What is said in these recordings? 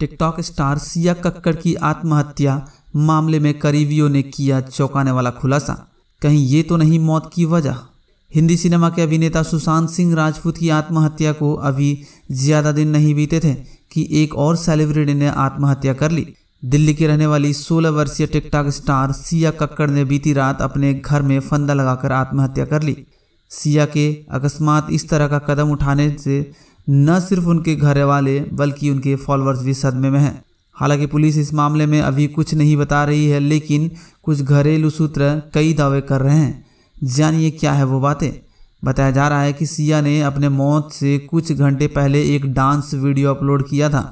TikTok star Siya Kakkar की आत्महत्या मामले में करीबियों ने किया चौंकाने वाला खुलासा कहीं ये तो नहीं मौत की वजह हिंदी सिनेमा के अभिनेता सुशांत सिंह राजपूत की आत्महत्या को अभी ज़्यादा दिन नहीं बीते थे कि एक और सेलिब्रिटी ने आत्महत्या कर ली दिल्ली की रहने वाली 16 वर्षीय टिकटॉक स्टार सिया कक्कड़ ने बीती रात अपने घर में फंदा लगाकर आत्महत्या कर ली सिया के अकस्मात इस तरह का कदम उठाने से न सिर्फ उनके घर वाले बल्कि उनके फॉलोअर्स भी सदमे में हैं हालांकि पुलिस इस मामले में अभी कुछ नहीं बता रही है लेकिन कुछ घरेलू सूत्र कई दावे कर रहे हैं जानिए क्या है वो बातें बताया जा रहा है कि सिया ने अपने मौत से कुछ घंटे पहले एक डांस वीडियो अपलोड किया था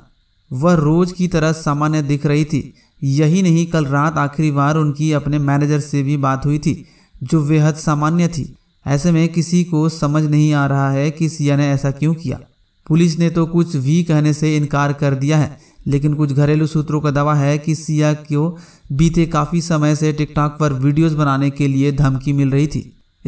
वह रोज की तरह सामान्य दिख रही थी यही नहीं कल रात आखिरी बार उनकी अपने मैनेजर से भी बात हुई थी जो बेहद सामान्य थी ऐसे में किसी को समझ नहीं आ रहा है कि सिया ने ऐसा क्यों किया पुलिस ने तो कुछ भी कहने से इनकार कर दिया है लेकिन कुछ घरेलू सूत्रों का दावा है कि सिया को बीते काफ़ी समय से टिकटॉक पर वीडियोस बनाने के लिए धमकी मिल रही थी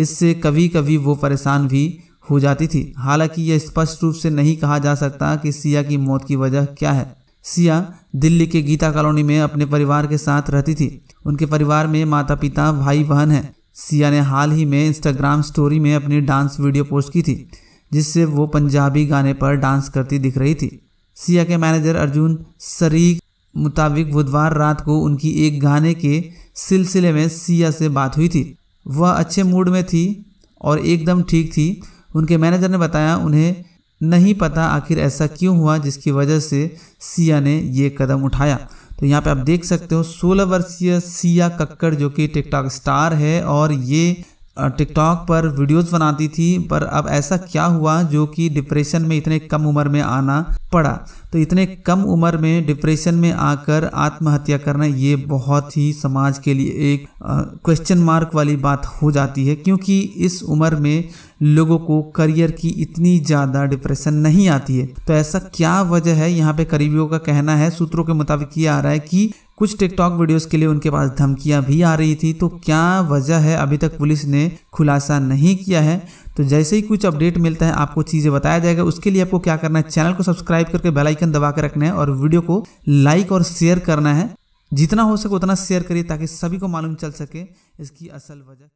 इससे कभी कभी वो परेशान भी हो जाती थी हालांकि यह स्पष्ट रूप से नहीं कहा जा सकता कि सिया की मौत की वजह क्या है सिया दिल्ली के गीता कॉलोनी में अपने परिवार के साथ रहती थी उनके परिवार में माता पिता भाई बहन हैं सिया ने हाल ही में इंस्टाग्राम स्टोरी में अपनी डांस वीडियो पोस्ट की थी जिससे वो पंजाबी गाने पर डांस करती दिख रही थी सिया के मैनेजर अर्जुन सरीक मुताबिक बुधवार रात को उनकी एक गाने के सिलसिले में सिया से बात हुई थी वह अच्छे मूड में थी और एकदम ठीक थी उनके मैनेजर ने बताया उन्हें नहीं पता आखिर ऐसा क्यों हुआ जिसकी वजह से सिया ने ये कदम उठाया तो यहाँ पे आप देख सकते हो 16 वर्षीय सिया कक्कड़ जो कि टिकटॉक स्टार है और ये टिकटॉक पर वीडियोस बनाती थी पर अब ऐसा क्या हुआ जो कि डिप्रेशन में इतने कम उम्र में आना पड़ा तो इतने कम उम्र में डिप्रेशन में आकर आत्महत्या करना ये बहुत ही समाज के लिए एक क्वेश्चन मार्क वाली बात हो जाती है क्योंकि इस उम्र में लोगों को करियर की इतनी ज़्यादा डिप्रेशन नहीं आती है तो ऐसा क्या वजह है यहाँ पे करीबियों का कहना है सूत्रों के मुताबिक ये आ रहा है कि कुछ टिकटॉक वीडियोस के लिए उनके पास धमकियां भी आ रही थी तो क्या वजह है अभी तक पुलिस ने खुलासा नहीं किया है तो जैसे ही कुछ अपडेट मिलता है आपको चीज़ें बताया जाएगा उसके लिए आपको क्या करना है चैनल को सब्सक्राइब करके बेल आइकन दबा के रखना है और वीडियो को लाइक और शेयर करना है जितना हो सके उतना शेयर करिए ताकि सभी को मालूम चल सके इसकी असल वजह